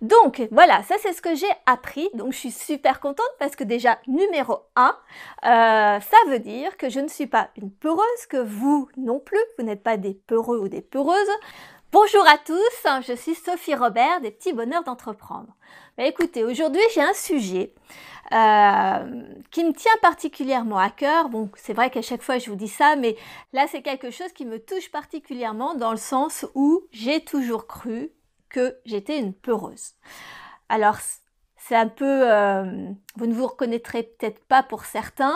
Donc voilà, ça c'est ce que j'ai appris. Donc je suis super contente parce que déjà, numéro 1, euh, ça veut dire que je ne suis pas une peureuse, que vous non plus, vous n'êtes pas des peureux ou des peureuses. Bonjour à tous, je suis Sophie Robert des Petits Bonheurs d'entreprendre. Bah, écoutez, aujourd'hui j'ai un sujet euh, qui me tient particulièrement à cœur. Bon, c'est vrai qu'à chaque fois je vous dis ça, mais là c'est quelque chose qui me touche particulièrement dans le sens où j'ai toujours cru que j'étais une peureuse. Alors, c'est un peu euh, vous ne vous reconnaîtrez peut-être pas pour certains,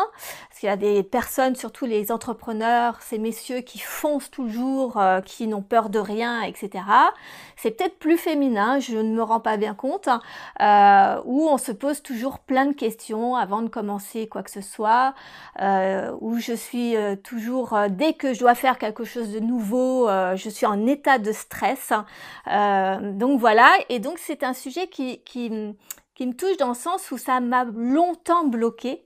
parce qu'il y a des personnes, surtout les entrepreneurs, ces messieurs qui foncent toujours, euh, qui n'ont peur de rien, etc. C'est peut-être plus féminin, je ne me rends pas bien compte, hein, euh, où on se pose toujours plein de questions avant de commencer quoi que ce soit, euh, où je suis toujours, dès que je dois faire quelque chose de nouveau, je suis en état de stress. Hein. donc voilà, et donc c'est un sujet qui, qui me touche dans le sens où ça m'a longtemps bloqué.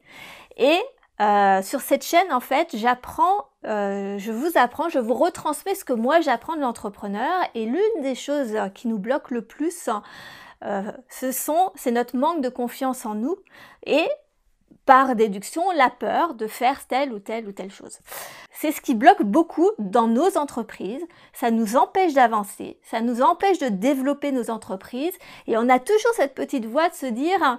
Et euh, sur cette chaîne, en fait, j'apprends, euh, je vous apprends, je vous retransmets ce que moi j'apprends de l'entrepreneur. Et l'une des choses euh, qui nous bloque le plus, ce sont, c'est notre manque de confiance en nous et par déduction la peur de faire telle ou telle ou telle chose. C'est ce qui bloque beaucoup dans nos entreprises. Ça nous empêche d'avancer, ça nous empêche de développer nos entreprises et on a toujours cette petite voix de se dire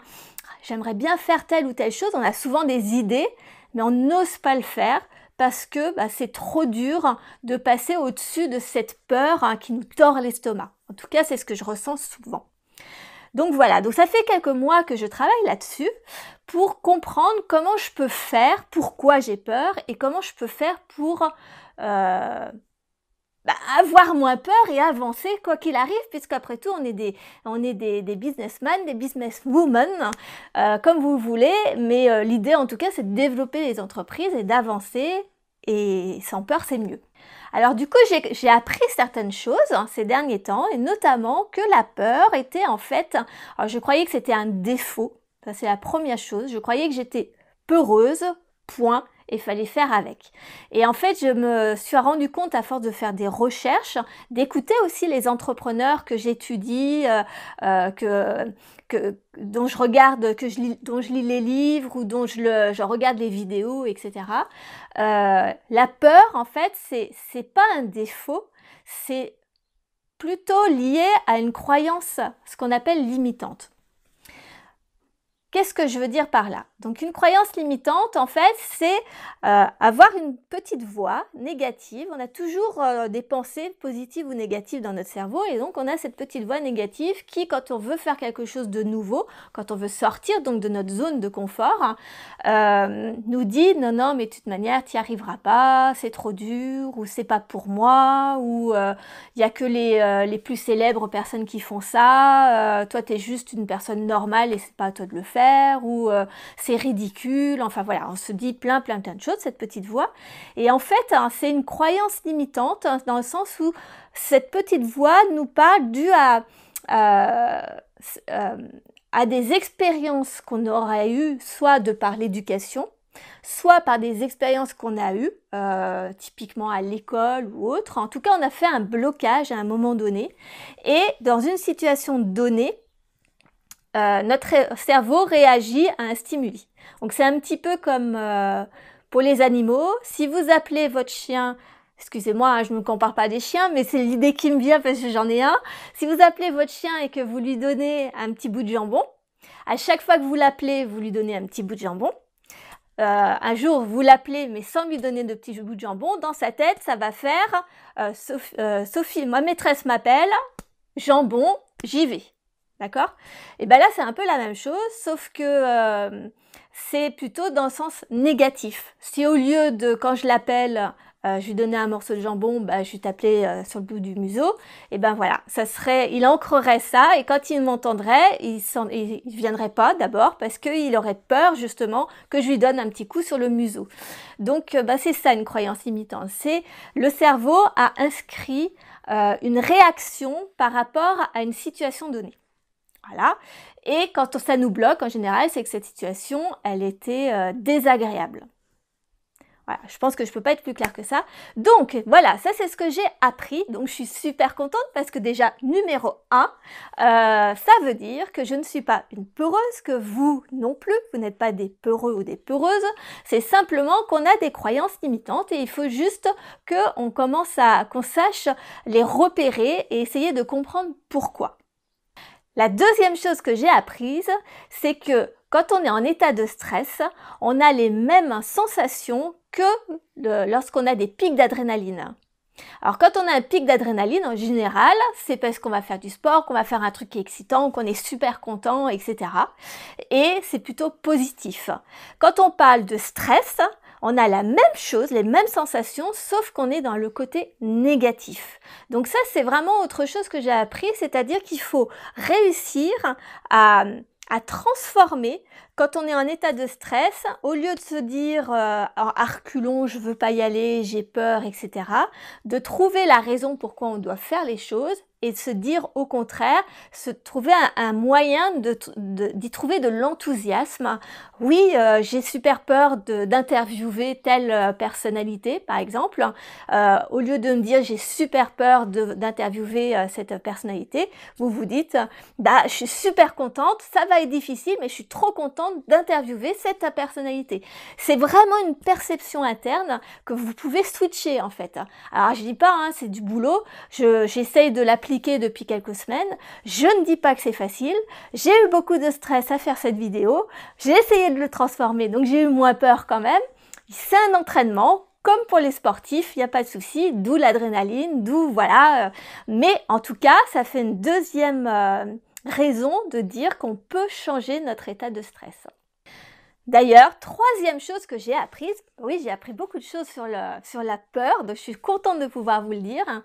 j'aimerais bien faire telle ou telle chose. On a souvent des idées, mais on n'ose pas le faire parce que bah, c'est trop dur de passer au-dessus de cette peur hein, qui nous tord l'estomac. En tout cas, c'est ce que je ressens souvent. Donc voilà, donc ça fait quelques mois que je travaille là-dessus pour comprendre comment je peux faire, pourquoi j'ai peur et comment je peux faire pour euh, bah, avoir moins peur et avancer quoi qu'il arrive, puisqu'après tout on est des, on est des, businessmen, des businesswomen, euh, comme vous voulez, mais euh, l'idée en tout cas c'est de développer les entreprises et d'avancer et sans peur, c'est mieux. Alors du coup, j'ai appris certaines choses hein, ces derniers temps, et notamment que la peur était en fait, alors je croyais que c'était un défaut, ça c'est la première chose, je croyais que j'étais peureuse, point, fallait faire avec. Et en fait, je me suis rendu compte à force de faire des recherches, d'écouter aussi les entrepreneurs que j'étudie, euh, euh, que, dont je regarde, que je lis, dont je lis les livres ou dont je, regarde les vidéos, etc. Euh, la peur, en fait, c'est c'est pas un défaut, c'est plutôt lié à une croyance, ce qu'on appelle limitante. Qu'est-ce que je veux dire par là Donc une croyance limitante, en fait, c'est euh, avoir une petite voix négative. On a toujours euh, des pensées positives ou négatives dans notre cerveau et donc on a cette petite voix négative qui, quand on veut faire quelque chose de nouveau, quand on veut sortir donc de notre zone de confort, hein, euh, nous dit non non mais de toute manière tu n'y arriveras pas, c'est trop dur ou c'est pas pour moi ou il n'y a que les, plus célèbres personnes qui font ça, toi tu es juste une personne normale et c'est pas à toi de le faire ou euh, c'est ridicule. Enfin voilà, on se dit plein, plein, plein de choses, cette petite voix. Et en fait, hein, c'est une croyance limitante hein, dans le sens où cette petite voix nous parle dû à, euh, euh, à des expériences qu'on aurait eues, soit de par l'éducation, soit par des expériences qu'on a eues, typiquement à l'école ou autre. En tout cas, on a fait un blocage à un moment donné. Et dans une situation donnée, euh, notre cerveau réagit à un stimuli. Donc c'est un petit peu comme euh, pour les animaux. Si vous appelez votre chien, excusez-moi, hein, je ne me compare pas des chiens, mais c'est l'idée qui me vient parce que j'en ai un. Si vous appelez votre chien et que vous lui donnez un petit bout de jambon, à chaque fois que vous l'appelez, vous lui donnez un petit bout de jambon. Euh, un jour, vous l'appelez, mais sans lui donner de petit bout de jambon, dans sa tête, ça va faire Sophie, ma maîtresse m'appelle, jambon, j'y vais. D'accord Et bien là, c'est un peu la même chose, sauf que euh, c'est plutôt dans le sens négatif. Si au lieu de, quand je l'appelle, euh, je lui donnais un morceau de jambon, bah, je lui t'appeler euh, sur le bout du museau, et ben voilà, ça serait, il ancrerait ça, et quand il m'entendrait, il ne viendrait pas d'abord, parce qu'il aurait peur justement que je lui donne un petit coup sur le museau. Donc bah, c'est ça une croyance imitante, c'est le cerveau a inscrit une réaction par rapport à une situation donnée. Voilà. Et quand ça nous bloque, en général, c'est que cette situation, elle était euh, désagréable. Voilà, je pense que je ne peux pas être plus claire que ça. Donc voilà, ça c'est ce que j'ai appris. Donc je suis super contente parce que déjà, numéro 1, euh, ça veut dire que je ne suis pas une peureuse, que vous non plus, vous n'êtes pas des peureux ou des peureuses. C'est simplement qu'on a des croyances limitantes et il faut juste qu'on commence à, qu'on sache les repérer et essayer de comprendre pourquoi. La deuxième chose que j'ai apprise, c'est que quand on est en état de stress, on a les mêmes sensations que lorsqu'on a des pics d'adrénaline. Alors quand on a un pic d'adrénaline, en général, c'est parce qu'on va faire du sport, qu'on va faire un truc excitant, qu'on est super content, etc. Et c'est plutôt positif. Quand on parle de stress, on a la même chose, les mêmes sensations, sauf qu'on est dans le côté négatif. Donc ça, c'est vraiment autre chose que j'ai appris, c'est-à-dire qu'il faut réussir à, à transformer quand on est en état de stress, au lieu de se dire euh, je oh, je veux pas y aller, j'ai peur, etc., de trouver la raison pourquoi on doit faire les choses et de se dire au contraire, se trouver un, moyen d'y de, d'y trouver de l'enthousiasme. Oui, euh, j'ai super peur d'interviewer telle euh, personnalité, par exemple. Euh, au lieu de me dire j'ai super peur d'interviewer cette personnalité, vous vous dites, bah, je suis super contente, ça va être difficile, mais je suis trop contente d'interviewer cette personnalité. C'est vraiment une perception interne que vous pouvez switcher en fait. Alors je dis pas, hein, c'est du boulot. J'essaye de l'appliquer depuis quelques semaines. Je ne dis pas que c'est facile. J'ai eu beaucoup de stress à faire cette vidéo. J'ai essayé de le transformer, donc j'ai eu moins peur quand même. C'est un entraînement, comme pour les sportifs, il n'y a pas de souci, d'où l'adrénaline, d'où voilà. Euh, mais en tout cas, ça fait une deuxième, euh, raison de dire qu'on peut changer notre état de stress. D'ailleurs, troisième chose que j'ai apprise, oui j'ai appris beaucoup de choses sur, la peur, donc je suis contente de pouvoir vous le dire, hein,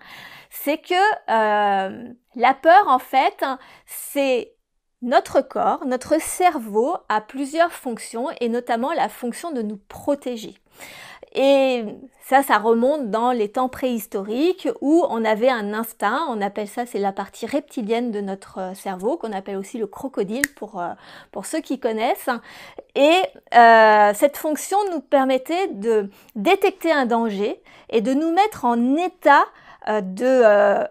c'est que euh, la peur en fait hein, c'est notre corps, notre cerveau a plusieurs fonctions et notamment la fonction de nous protéger. Et ça, ça remonte dans les temps préhistoriques où on avait un instinct, on appelle ça, c'est la partie reptilienne de notre euh, cerveau, qu'on appelle aussi le crocodile pour, euh, pour ceux qui connaissent. Et euh, cette fonction nous permettait de détecter un danger et de nous mettre en état de,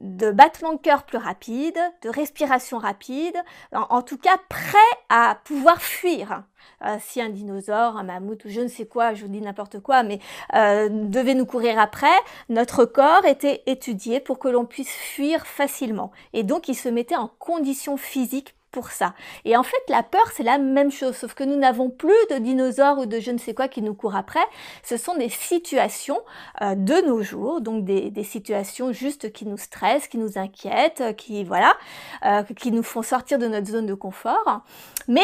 de battement de cœur plus rapide, de respiration rapide, en, tout cas prêt à pouvoir fuir. Euh, si un dinosaure, un mammouth ou je ne sais quoi, je vous dis n'importe quoi, mais euh, devait nous courir après, notre corps était étudié pour que l'on puisse fuir facilement. Et donc il se mettait en condition physique pour ça. Et en fait, la peur, c'est la même chose, sauf que nous n'avons plus de dinosaures ou de je ne sais quoi qui nous courent après. Ce sont des situations euh, de nos jours, donc des, situations juste qui nous stressent, qui nous inquiètent, euh, qui voilà, euh, qui nous font sortir de notre zone de confort. Mais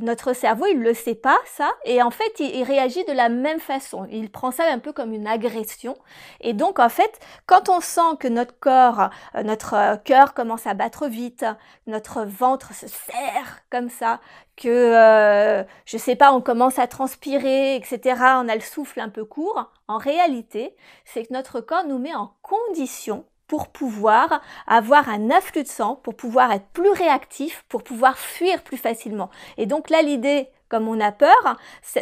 notre cerveau, il le sait pas ça, et en fait, il, il, réagit de la même façon. Il prend ça un peu comme une agression. Et donc, en fait, quand on sent que notre corps, notre cœur commence à battre vite, notre ventre se serre comme ça, que, euh, je sais pas, on commence à transpirer, etc., on a le souffle un peu court, en réalité, c'est que notre corps nous met en condition pour pouvoir avoir un afflux de sang, pour pouvoir être plus réactif, pour pouvoir fuir plus facilement. Et donc là, l'idée, comme on a peur,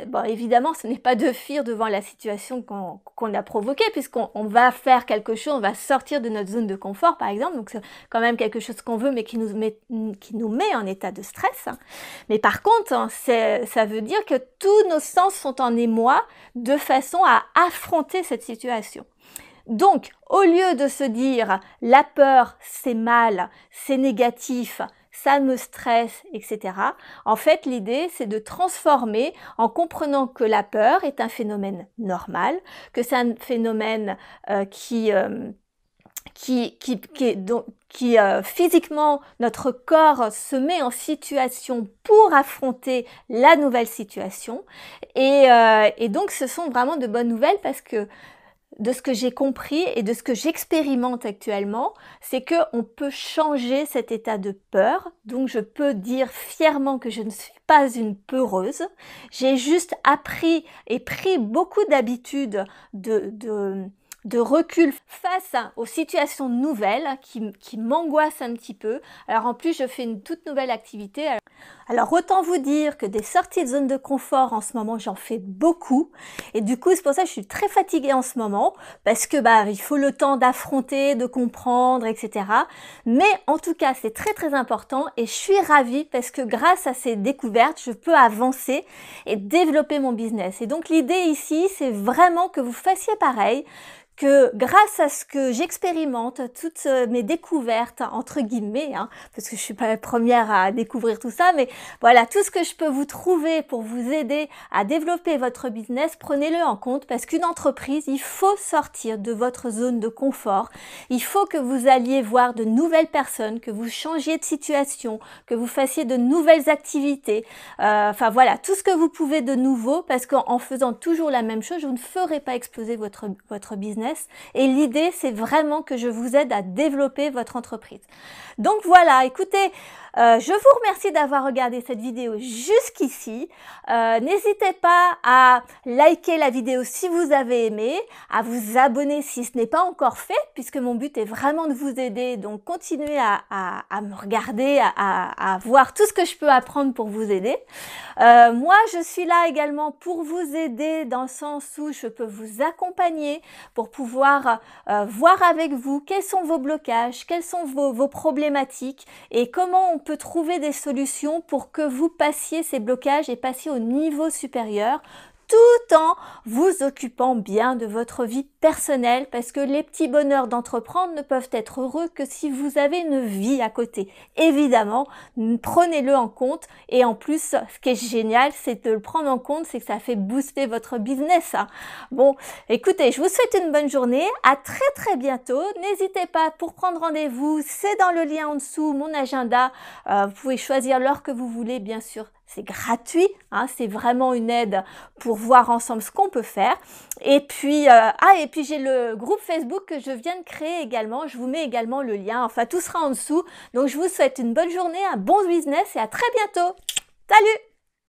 bon, évidemment, ce n'est pas de fuir devant la situation qu'on a provoquée, puisqu'on va faire quelque chose, on va sortir de notre zone de confort, par exemple. Donc c'est quand même quelque chose qu'on veut, mais qui nous met en état de stress. Mais par contre, hein, ça veut dire que tous nos sens sont en émoi de façon à affronter cette situation. Donc, au lieu de se dire la peur, c'est mal, c'est négatif, ça me stresse, etc. En fait, l'idée, c'est de transformer en comprenant que la peur est un phénomène normal, que c'est un phénomène euh, euh, qui, qui, qui, qui, euh, physiquement notre corps se met en situation pour affronter la nouvelle situation. et donc ce sont vraiment de bonnes nouvelles parce que de ce que j'ai compris et de ce que j'expérimente actuellement, c'est que on peut changer cet état de peur. Donc je peux dire fièrement que je ne suis pas une peureuse. J'ai juste appris et pris beaucoup d'habitudes de, recul face aux situations nouvelles qui, m'angoissent un petit peu. Alors en plus, je fais une toute nouvelle activité. Alors autant vous dire que des sorties de zone de confort en ce moment, j'en fais beaucoup. Et du coup, c'est pour ça que je suis très fatiguée en ce moment, parce que bah il faut le temps d'affronter, de comprendre, etc. Mais en tout cas, c'est très très important et je suis ravie parce que grâce à ces découvertes, je peux avancer et développer mon business. Et donc l'idée ici, c'est vraiment que vous fassiez pareil, que grâce à ce que j'expérimente, toutes euh, mes découvertes, entre guillemets, hein, parce que je suis pas la première à découvrir tout ça, mais voilà tout ce que je peux vous trouver pour vous aider à développer votre business. Prenez-le en compte parce qu'une entreprise, il faut sortir de votre zone de confort. Il faut que vous alliez voir de nouvelles personnes, que vous changiez de situation, que vous fassiez de nouvelles activités. Euh, enfin voilà, tout ce que vous pouvez de nouveau parce qu'en faisant toujours la même chose, vous ne ferez pas exploser votre, votre business. Et l'idée, c'est vraiment que je vous aide à développer votre entreprise. Donc voilà, écoutez, euh, je vous remercie d'avoir regardé cette vidéo jusqu'ici. Euh, n'hésitez pas à liker la vidéo si vous avez aimé, à vous abonner si ce n'est pas encore fait, puisque mon but est vraiment de vous aider. Donc continuez à, me regarder, à, voir tout ce que je peux apprendre pour vous aider. Euh, moi, je suis là également pour vous aider dans le sens où je peux vous accompagner pour pouvoir voir avec vous quels sont vos blocages, quelles sont vos, vos problématiques et comment on peut trouver des solutions pour que vous passiez ces blocages et passiez au niveau supérieur tout en vous occupant bien de votre vie personnelle parce que les petits bonheurs d'entreprendre ne peuvent être heureux que si vous avez une vie à côté. Évidemment, prenez-le en compte et en plus, ce qui est génial, c'est de le prendre en compte, c'est que ça fait booster votre business. Hein. Bon, écoutez, je vous souhaite une bonne journée, à très très bientôt. N'hésitez pas pour prendre rendez-vous, c'est dans le lien en dessous, mon agenda. Euh, vous pouvez choisir l'heure que vous voulez, bien sûr c'est gratuit, hein, c'est vraiment une aide pour voir ensemble ce qu'on peut faire. Et puis, euh, ah, et puis j'ai le groupe Facebook que je viens de créer également. Je vous mets également le lien. Enfin, tout sera en dessous. Donc, je vous souhaite une bonne journée, un bon business et à très bientôt. Salut